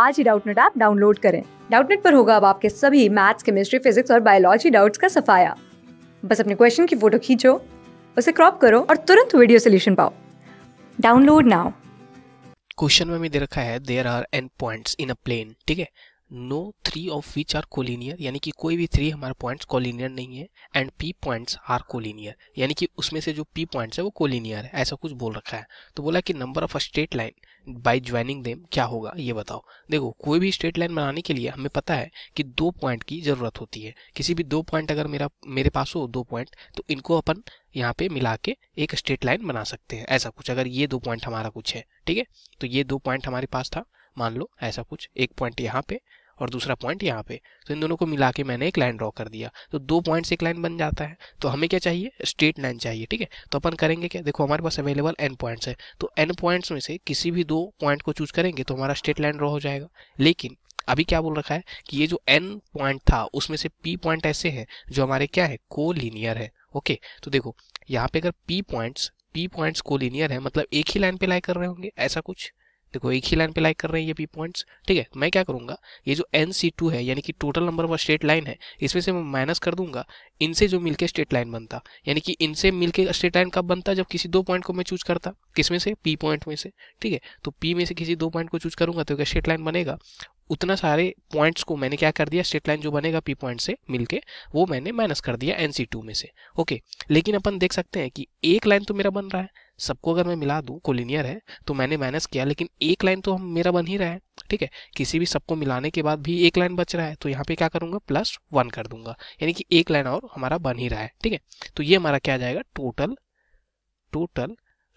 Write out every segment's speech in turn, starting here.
आज ही Doubtnut app download करें डाउटनेट पर होगा अब आपके सभी मैथ्स केमिस्ट्री फिजिक्स और बायोलॉजी डाउट्स का सफाया बस अपने क्वेश्चन की फोटो खींचो उसे क्रॉप करो और तुरंत वीडियो सोल्यूशन पाओ डाउनलोड नाउ क्वेश्चन में भी दे रखा है there are n points in a plane ठीक है no three of which are collinear यानी कि कोई भी थ्री हमारे पॉइंट्स कोलिनियर नहीं है and p points are collinear यानी कि उसमें से जो पी पॉइंट्स है वो कोलिनियर है ऐसा कुछ बोल रखा है तो बोला कि number of straight line by joining them क्या होगा ये बताओ देखो कोई भी स्ट्रेट लाइन बनाने के लिए हमें पता है कि दो पॉइंट की ज़रूरत होती है किसी भी दो पॉइंट अगर मेरा मेरे पास हो दो पॉइंट तो इनको अपन यहाँ पे मिला के एक स्ट्रेट लाइन बना सकते हैं ऐसा कुछ अगर ये दो पॉइंट हमारा कुछ है ठीक है तो ये दो पॉइंट हमारे पास था मान लो ऐसा कुछ एक पॉइंट यहाँ पे और दूसरा पॉइंट यहाँ पे तो इन दोनों को मिला के मैंने एक लाइन ड्रॉ कर दिया तो दो पॉइंट एक लाइन बन जाता है तो हमें क्या चाहिए स्ट्रेट लाइन चाहिए ठीक है तो अपन करेंगे क्या देखो हमारे पास अवेलेबल एन पॉइंट्स है तो एन पॉइंट्स में से किसी भी दो पॉइंट को चूज करेंगे तो हमारा स्ट्रेट लाइन ड्रॉ हो जाएगा लेकिन अभी क्या बोल रखा है कि ये जो एन पॉइंट था उसमें से पी पॉइंट ऐसे है जो हमारे क्या है को लीनियर है ओके तो देखो यहाँ पे अगर p points p points collinear है मतलब एक ही लाइन पे लाई कर रहे होंगे ऐसा कुछ देखो एक ही लाइन पे लाइक कर रहे हैं ये पी पॉइंट्स ठीक है मैं क्या करूँगा ये जो एन सी टू है यानी कि total number of state line है इसमें से मैं माइनस कर दूंगा इनसे जो मिलके स्टेट लाइन बनता यानी कि इनसे मिलके स्टेट लाइन कब बनता जब किसी दो पॉइंट को मैं चूज करता किसमें से पी पॉइंट में से ठीक है तो पी में से किसी दो पॉइंट को चूज करूंगा तो एक स्टेट लाइन बनेगा उतना सारे पॉइंट्स को मैंने क्या कर दिया स्ट्रेट लाइन जो बनेगा पी पॉइंट से मिलके वो मैंने माइनस कर दिया एन में से ओके लेकिन अपन देख सकते हैं कि एक लाइन तो मेरा बन रहा है सबको अगर मैं मिला दूँ कोलिनियर है तो मैंने माइनस किया लेकिन एक लाइन तो हम मेरा बन ही रहा है ठीक है किसी भी सबको मिलाने के बाद भी एक लाइन बच रहा है तो यहाँ पे क्या करूँगा प्लस वन कर दूंगा यानी कि एक लाइन और हमारा बन ही रहा है ठीक है तो ये हमारा क्या जाएगा टोटल टोटल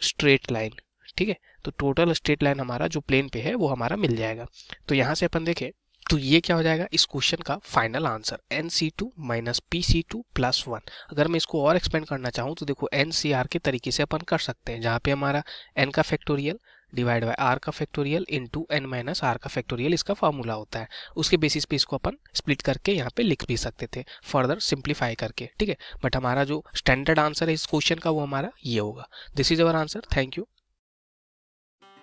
स्ट्रेट लाइन ठीक है तो टोटल स्ट्रेट लाइन हमारा जो प्लेन पे है वो हमारा मिल जाएगा तो यहाँ से अपन देखें तो ये क्या हो जाएगा इस क्वेश्चन का final answer N C two minus P C two plus one अगर मैं इसको और एक्सपेंड करना चाहूँ तो देखो एन सी आर के तरीके से अपन कर सकते हैं जहाँ पे हमारा एन का फैक्टोरियल डिवाइड बाय आर का factorial into N minus R का फैक्टोरियल इसका फॉर्मूला होता है उसके बेसिस पे इसको अपन स्प्लिट करके यहाँ पे लिख भी सकते थे फर्दर सिंप्लीफाई करके ठीक है बट हमारा जो स्टैंडर्ड आंसर है इस क्वेश्चन का वो हमारा ये होगा this is our answer thank you